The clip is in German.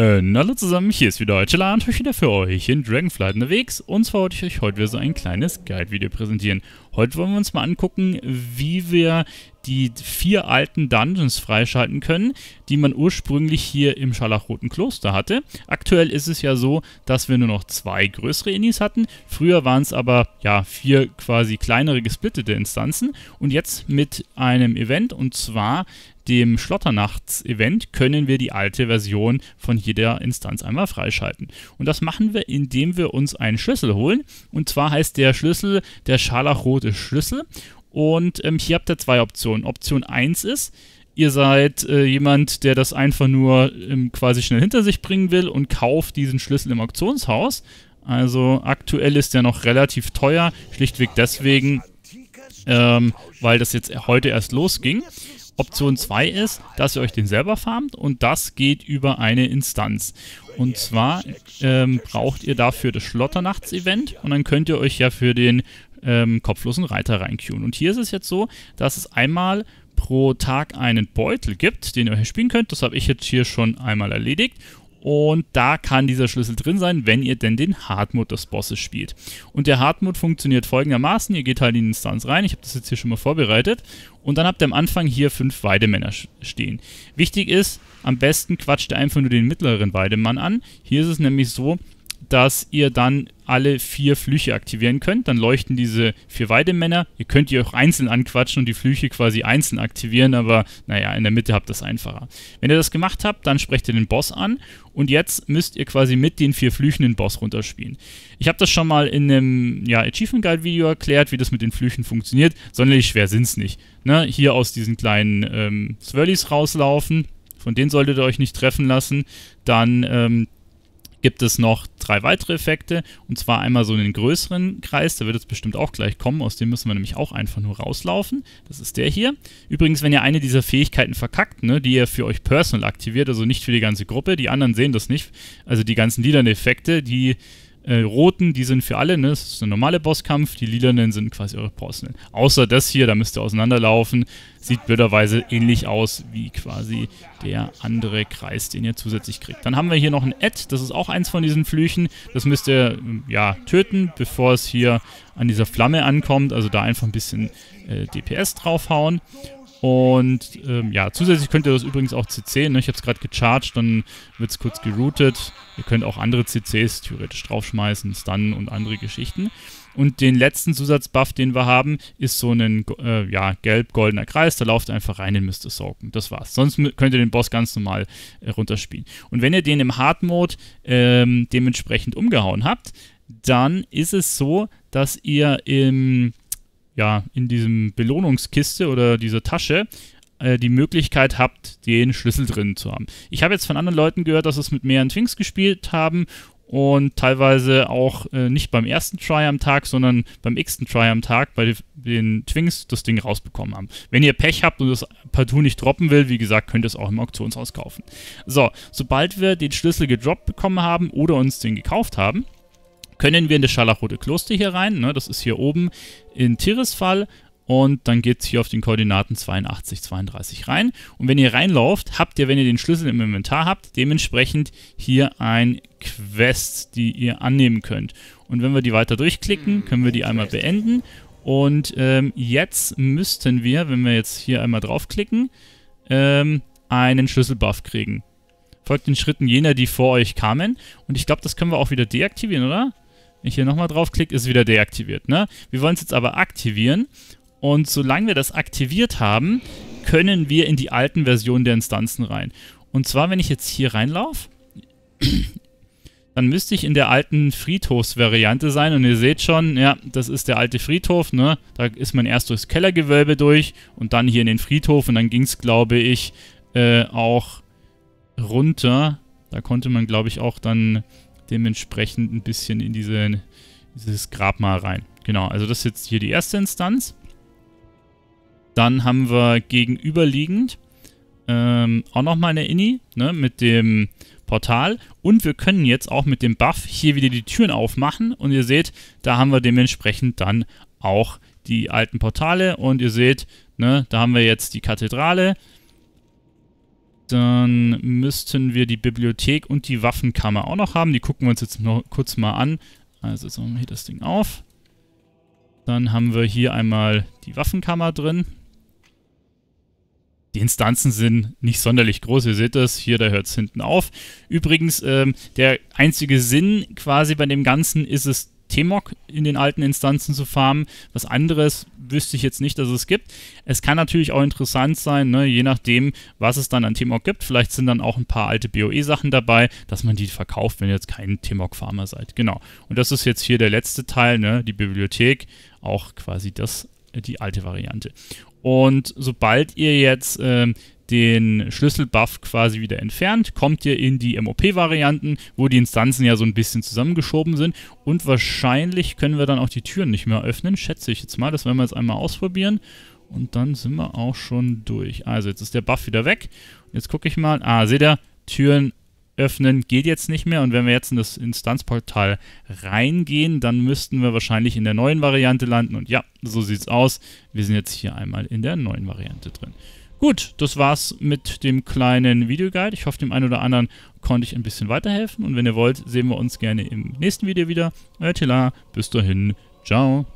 Äh, hallo zusammen, hier ist wieder Eutschela und ich wieder für euch in Dragonflight unterwegs. Und zwar wollte ich euch heute wieder so ein kleines Guide-Video präsentieren. Heute wollen wir uns mal angucken, wie wir die vier alten Dungeons freischalten können, die man ursprünglich hier im Scharlachroten Kloster hatte. Aktuell ist es ja so, dass wir nur noch zwei größere Inis hatten. Früher waren es aber ja vier quasi kleinere gesplittete Instanzen. Und jetzt mit einem Event und zwar dem Schlotternachts-Event können wir die alte Version von jeder Instanz einmal freischalten. Und das machen wir, indem wir uns einen Schlüssel holen. Und zwar heißt der Schlüssel der scharlachrote Schlüssel. Und ähm, hier habt ihr zwei Optionen. Option 1 ist, ihr seid äh, jemand, der das einfach nur ähm, quasi schnell hinter sich bringen will und kauft diesen Schlüssel im Auktionshaus. Also aktuell ist der noch relativ teuer, schlichtweg deswegen, ähm, weil das jetzt heute erst losging. Option 2 ist, dass ihr euch den selber farmt und das geht über eine Instanz. Und zwar ähm, braucht ihr dafür das Schlotternachts-Event und dann könnt ihr euch ja für den ähm, kopflosen Reiter reinqueuen. Und hier ist es jetzt so, dass es einmal pro Tag einen Beutel gibt, den ihr spielen könnt. Das habe ich jetzt hier schon einmal erledigt. Und da kann dieser Schlüssel drin sein, wenn ihr denn den Hardmode des Bosses spielt. Und der Hardmode funktioniert folgendermaßen. Ihr geht halt in die Instanz rein. Ich habe das jetzt hier schon mal vorbereitet. Und dann habt ihr am Anfang hier fünf Weidemänner stehen. Wichtig ist, am besten quatscht ihr einfach nur den mittleren Weidemann an. Hier ist es nämlich so, dass ihr dann alle vier Flüche aktivieren könnt. Dann leuchten diese vier Weidemänner. Ihr könnt die auch einzeln anquatschen und die Flüche quasi einzeln aktivieren, aber naja, in der Mitte habt ihr es einfacher. Wenn ihr das gemacht habt, dann sprecht ihr den Boss an und jetzt müsst ihr quasi mit den vier Flüchen den Boss runterspielen. Ich habe das schon mal in einem ja, Achievement Guide Video erklärt, wie das mit den Flüchen funktioniert. Sonderlich schwer sind es nicht. Ne? Hier aus diesen kleinen ähm, Swirlies rauslaufen, von denen solltet ihr euch nicht treffen lassen. Dann. Ähm, gibt es noch drei weitere Effekte. Und zwar einmal so einen größeren Kreis, der wird jetzt bestimmt auch gleich kommen. Aus dem müssen wir nämlich auch einfach nur rauslaufen. Das ist der hier. Übrigens, wenn ihr eine dieser Fähigkeiten verkackt, ne, die ihr für euch personal aktiviert, also nicht für die ganze Gruppe, die anderen sehen das nicht. Also die ganzen lila Effekte, die äh, roten, die sind für alle, ne? das ist ein normaler Bosskampf, die lilanen sind quasi eure Porzellan. Außer das hier, da müsst ihr auseinanderlaufen, sieht blöderweise ähnlich aus wie quasi der andere Kreis, den ihr zusätzlich kriegt. Dann haben wir hier noch ein Ed, das ist auch eins von diesen Flüchen, das müsst ihr äh, ja, töten, bevor es hier an dieser Flamme ankommt, also da einfach ein bisschen äh, DPS draufhauen und ähm, ja, zusätzlich könnt ihr das übrigens auch CC, ne? ich habe es gerade gecharged, dann wird es kurz geroutet. Ihr könnt auch andere CCs theoretisch draufschmeißen, Stun und andere Geschichten. Und den letzten Zusatzbuff, den wir haben, ist so ein äh, ja, gelb-goldener Kreis. Da lauft einfach rein, den müsst ihr sorgen. Das war's. Sonst könnt ihr den Boss ganz normal äh, runterspielen. Und wenn ihr den im Hard-Mode ähm, dementsprechend umgehauen habt, dann ist es so, dass ihr im ja, in diesem Belohnungskiste oder dieser Tasche äh, die Möglichkeit habt, den Schlüssel drin zu haben. Ich habe jetzt von anderen Leuten gehört, dass es mit mehreren Twinks gespielt haben und teilweise auch äh, nicht beim ersten Try am Tag, sondern beim x-ten Try am Tag bei den Twinks das Ding rausbekommen haben. Wenn ihr Pech habt und das partout nicht droppen will, wie gesagt, könnt ihr es auch im Auktionshaus kaufen. So, sobald wir den Schlüssel gedroppt bekommen haben oder uns den gekauft haben, können wir in das Scharlachrote Kloster hier rein. Ne? Das ist hier oben in Tirisfall. Und dann geht es hier auf den Koordinaten 82, 32 rein. Und wenn ihr reinlauft, habt ihr, wenn ihr den Schlüssel im Inventar habt, dementsprechend hier ein Quest, die ihr annehmen könnt. Und wenn wir die weiter durchklicken, hm, können wir die einmal beenden. Und ähm, jetzt müssten wir, wenn wir jetzt hier einmal draufklicken, ähm, einen Schlüsselbuff kriegen. Folgt den Schritten jener, die vor euch kamen. Und ich glaube, das können wir auch wieder deaktivieren, oder? Wenn ich hier nochmal draufklicke, ist wieder deaktiviert. Ne? Wir wollen es jetzt aber aktivieren. Und solange wir das aktiviert haben, können wir in die alten Versionen der Instanzen rein. Und zwar, wenn ich jetzt hier reinlaufe, dann müsste ich in der alten Friedhofsvariante sein. Und ihr seht schon, ja, das ist der alte Friedhof, ne? Da ist man erst durchs Kellergewölbe durch und dann hier in den Friedhof. Und dann ging es, glaube ich, äh, auch runter. Da konnte man, glaube ich, auch dann dementsprechend ein bisschen in diese, dieses Grabmal rein. Genau, also das ist jetzt hier die erste Instanz. Dann haben wir gegenüberliegend ähm, auch nochmal eine Inni ne, mit dem Portal. Und wir können jetzt auch mit dem Buff hier wieder die Türen aufmachen. Und ihr seht, da haben wir dementsprechend dann auch die alten Portale. Und ihr seht, ne, da haben wir jetzt die Kathedrale. Dann müssten wir die Bibliothek und die Waffenkammer auch noch haben. Die gucken wir uns jetzt noch kurz mal an. Also so, machen wir hier das Ding auf. Dann haben wir hier einmal die Waffenkammer drin. Die Instanzen sind nicht sonderlich groß, ihr seht das, hier, da hört es hinten auf. Übrigens, ähm, der einzige Sinn quasi bei dem Ganzen ist es, TMOC in den alten Instanzen zu farmen. Was anderes wüsste ich jetzt nicht, dass es gibt. Es kann natürlich auch interessant sein, ne, je nachdem, was es dann an TMOC gibt. Vielleicht sind dann auch ein paar alte BOE-Sachen dabei, dass man die verkauft, wenn ihr jetzt kein TMOC-Farmer seid. Genau. Und das ist jetzt hier der letzte Teil, ne, die Bibliothek. Auch quasi das, die alte Variante. Und sobald ihr jetzt ähm, den Schlüsselbuff quasi wieder entfernt, kommt ihr in die MOP-Varianten, wo die Instanzen ja so ein bisschen zusammengeschoben sind. Und wahrscheinlich können wir dann auch die Türen nicht mehr öffnen, schätze ich jetzt mal. Das werden wir jetzt einmal ausprobieren. Und dann sind wir auch schon durch. Also jetzt ist der Buff wieder weg. Jetzt gucke ich mal. Ah, seht ihr, Türen öffnen geht jetzt nicht mehr. Und wenn wir jetzt in das Instanzportal reingehen, dann müssten wir wahrscheinlich in der neuen Variante landen. Und ja, so sieht's aus. Wir sind jetzt hier einmal in der neuen Variante drin. Gut, das war's mit dem kleinen Videoguide. Ich hoffe, dem einen oder anderen konnte ich ein bisschen weiterhelfen. Und wenn ihr wollt, sehen wir uns gerne im nächsten Video wieder. Euer Tila, bis dahin. Ciao.